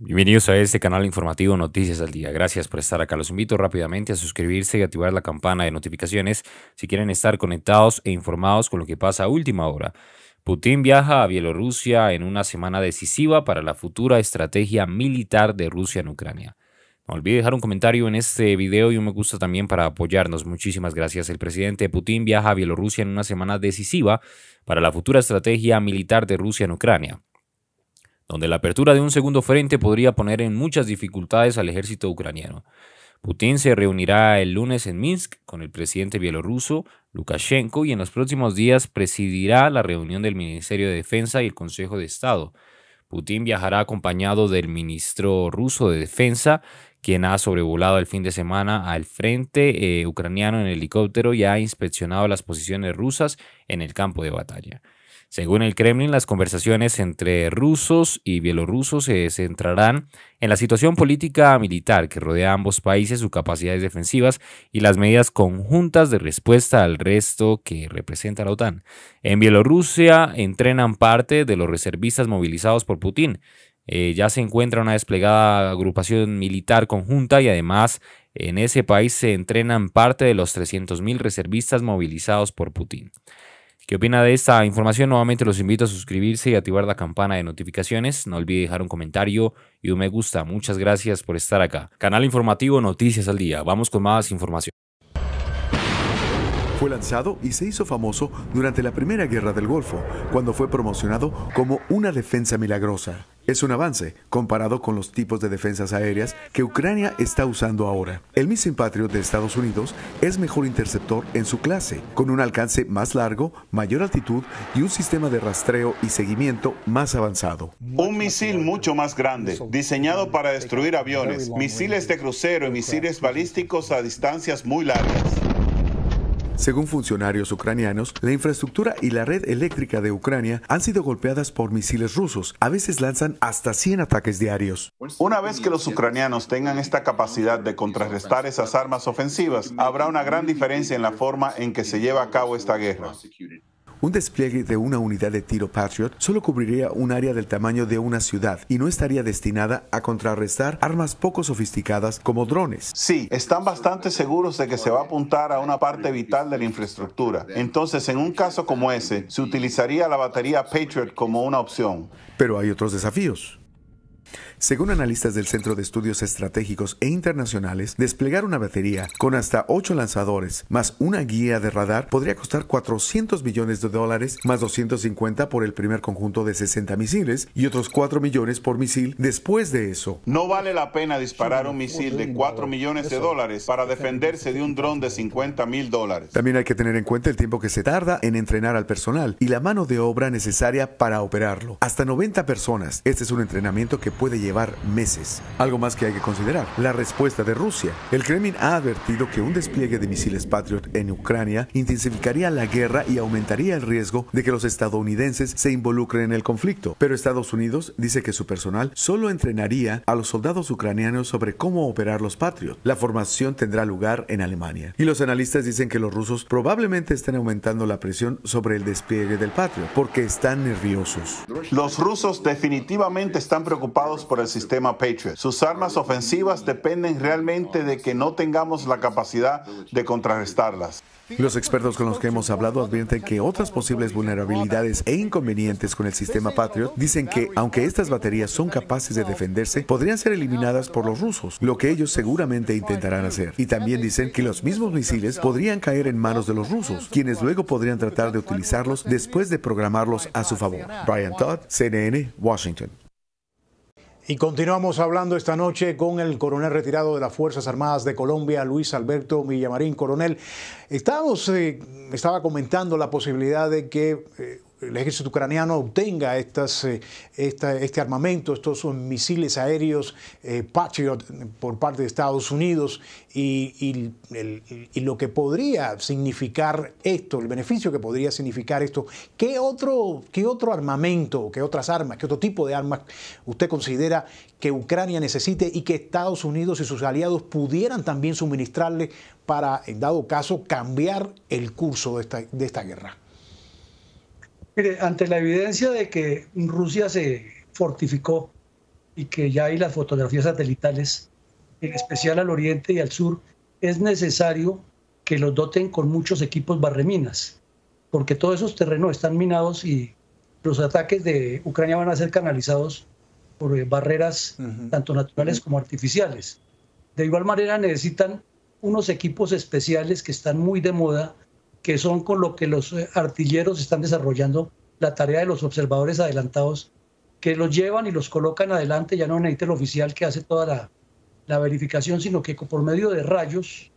Bienvenidos a este canal informativo Noticias al Día. Gracias por estar acá. Los invito rápidamente a suscribirse y activar la campana de notificaciones si quieren estar conectados e informados con lo que pasa a última hora. Putin viaja a Bielorrusia en una semana decisiva para la futura estrategia militar de Rusia en Ucrania. No olvide dejar un comentario en este video y un me gusta también para apoyarnos. Muchísimas gracias. El presidente Putin viaja a Bielorrusia en una semana decisiva para la futura estrategia militar de Rusia en Ucrania donde la apertura de un segundo frente podría poner en muchas dificultades al ejército ucraniano. Putin se reunirá el lunes en Minsk con el presidente bielorruso Lukashenko y en los próximos días presidirá la reunión del Ministerio de Defensa y el Consejo de Estado. Putin viajará acompañado del ministro ruso de Defensa, quien ha sobrevolado el fin de semana al frente eh, ucraniano en helicóptero y ha inspeccionado las posiciones rusas en el campo de batalla. Según el Kremlin, las conversaciones entre rusos y bielorrusos eh, se centrarán en la situación política militar que rodea a ambos países, sus capacidades defensivas y las medidas conjuntas de respuesta al resto que representa la OTAN. En Bielorrusia entrenan parte de los reservistas movilizados por Putin. Eh, ya se encuentra una desplegada agrupación militar conjunta y además en ese país se entrenan parte de los 300.000 reservistas movilizados por Putin. ¿Qué opina de esta información? Nuevamente los invito a suscribirse y activar la campana de notificaciones. No olvide dejar un comentario y un me gusta. Muchas gracias por estar acá. Canal informativo Noticias al Día. Vamos con más información. Fue lanzado y se hizo famoso durante la Primera Guerra del Golfo, cuando fue promocionado como una defensa milagrosa. Es un avance comparado con los tipos de defensas aéreas que Ucrania está usando ahora. El misil Patriot de Estados Unidos es mejor interceptor en su clase, con un alcance más largo, mayor altitud y un sistema de rastreo y seguimiento más avanzado. Un misil mucho más grande, diseñado para destruir aviones, misiles de crucero y misiles balísticos a distancias muy largas. Según funcionarios ucranianos, la infraestructura y la red eléctrica de Ucrania han sido golpeadas por misiles rusos. A veces lanzan hasta 100 ataques diarios. Una vez que los ucranianos tengan esta capacidad de contrarrestar esas armas ofensivas, habrá una gran diferencia en la forma en que se lleva a cabo esta guerra. Un despliegue de una unidad de tiro Patriot solo cubriría un área del tamaño de una ciudad y no estaría destinada a contrarrestar armas poco sofisticadas como drones. Sí, están bastante seguros de que se va a apuntar a una parte vital de la infraestructura. Entonces, en un caso como ese, se utilizaría la batería Patriot como una opción. Pero hay otros desafíos. Según analistas del Centro de Estudios Estratégicos e Internacionales, desplegar una batería con hasta 8 lanzadores más una guía de radar podría costar 400 millones de dólares más 250 por el primer conjunto de 60 misiles y otros 4 millones por misil después de eso. No vale la pena disparar un misil de 4 millones de dólares para defenderse de un dron de 50 mil dólares. También hay que tener en cuenta el tiempo que se tarda en entrenar al personal y la mano de obra necesaria para operarlo. Hasta 90 personas. Este es un entrenamiento que puede llegar meses. Algo más que hay que considerar, la respuesta de Rusia. El Kremlin ha advertido que un despliegue de misiles Patriot en Ucrania intensificaría la guerra y aumentaría el riesgo de que los estadounidenses se involucren en el conflicto, pero Estados Unidos dice que su personal solo entrenaría a los soldados ucranianos sobre cómo operar los Patriot. La formación tendrá lugar en Alemania. Y los analistas dicen que los rusos probablemente estén aumentando la presión sobre el despliegue del Patriot porque están nerviosos. Los rusos definitivamente están preocupados por el sistema Patriot. Sus armas ofensivas dependen realmente de que no tengamos la capacidad de contrarrestarlas. Los expertos con los que hemos hablado advierten que otras posibles vulnerabilidades e inconvenientes con el sistema Patriot dicen que, aunque estas baterías son capaces de defenderse, podrían ser eliminadas por los rusos, lo que ellos seguramente intentarán hacer. Y también dicen que los mismos misiles podrían caer en manos de los rusos, quienes luego podrían tratar de utilizarlos después de programarlos a su favor. Brian Todd, CNN, Washington. Y continuamos hablando esta noche con el coronel retirado de las Fuerzas Armadas de Colombia, Luis Alberto Millamarín. Coronel, eh, estaba comentando la posibilidad de que eh, el ejército ucraniano obtenga estas, eh, este armamento, estos misiles aéreos eh, Patriot por parte de Estados Unidos y, lo que podría significar esto, el beneficio que podría significar esto, ¿qué otro, qué otro armamento, qué otras armas, qué otro tipo de armas usted considera que Ucrania necesite y que Estados Unidos y sus aliados pudieran también suministrarle para, en dado caso, cambiar el curso de esta guerra? Mire, ante la evidencia de que Rusia se fortificó y que ya hay las fotografías satelitales, en especial al oriente y al sur, es necesario que los doten con muchos equipos barreminas, porque todos esos terrenos están minados y los ataques de Ucrania van a ser canalizados por eh, barreras tanto naturales como artificiales. De igual manera necesitan unos equipos especiales que están muy de moda que son con lo que los eh, artilleros están desarrollando la tarea de los observadores adelantados, que los llevan y los colocan adelante, ya no necesita el oficial que hace toda la, verificación, sino que por medio de rayos,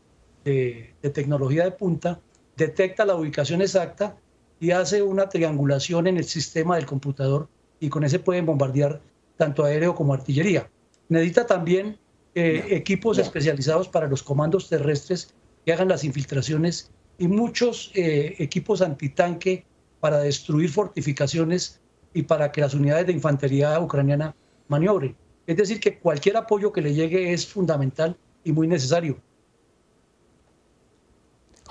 de, tecnología de punta, detecta la ubicación exacta y hace una triangulación en el sistema del computador y con ese pueden bombardear tanto aéreo como artillería. Necesita también eh, equipos especializados para los comandos terrestres que hagan las infiltraciones y muchos eh, equipos antitanque para destruir fortificaciones y para que las unidades de infantería ucraniana maniobren. Es decir, que cualquier apoyo que le llegue es fundamental y muy necesario.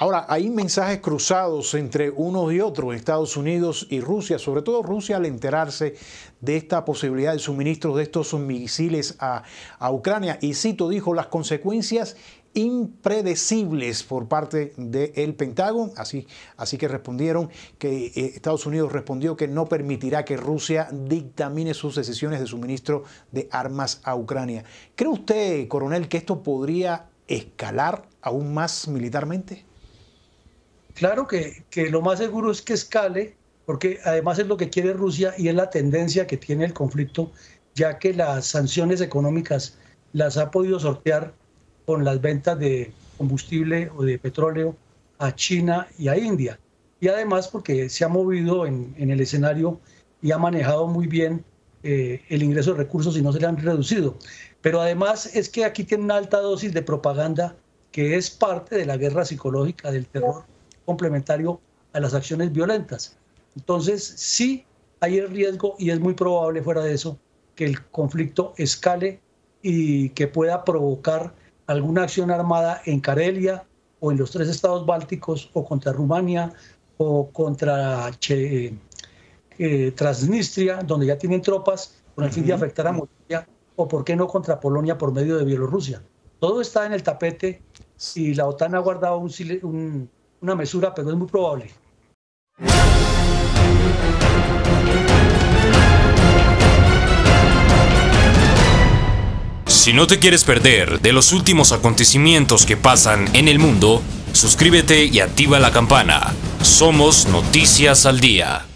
Ahora, hay mensajes cruzados entre unos y otros, Estados Unidos y Rusia, sobre todo Rusia al enterarse de esta posibilidad de suministro de estos misiles a, Ucrania. Y cito, dijo, las consecuencias impredecibles por parte del Pentágono, así, así que respondieron que eh, Estados Unidos respondió que no permitirá que Rusia dictamine sus decisiones de suministro de armas a Ucrania. ¿Cree usted, coronel, que esto podría escalar aún más militarmente? Claro que, que lo más seguro es que escale, porque además es lo que quiere Rusia y es la tendencia que tiene el conflicto, ya que las sanciones económicas las ha podido sortear con las ventas de combustible o de petróleo a China y a India. Y además porque se ha movido en, el escenario y ha manejado muy bien eh, el ingreso de recursos y no se le han reducido. Pero además es que aquí tiene una alta dosis de propaganda que es parte de la guerra psicológica, del terror complementario a las acciones violentas. Entonces, sí hay el riesgo y es muy probable fuera de eso que el conflicto escale y que pueda provocar alguna acción armada en Karelia o en los tres estados bálticos o contra Rumania o contra eh, eh, Transnistria, donde ya tienen tropas, con el fin de afectar a Moldavia o por qué no contra Polonia por medio de Bielorrusia. Todo está en el tapete Si la OTAN ha guardado un, un una mesura, pero es muy probable. Si no te quieres perder de los últimos acontecimientos que pasan en el mundo, suscríbete y activa la campana. Somos Noticias al Día.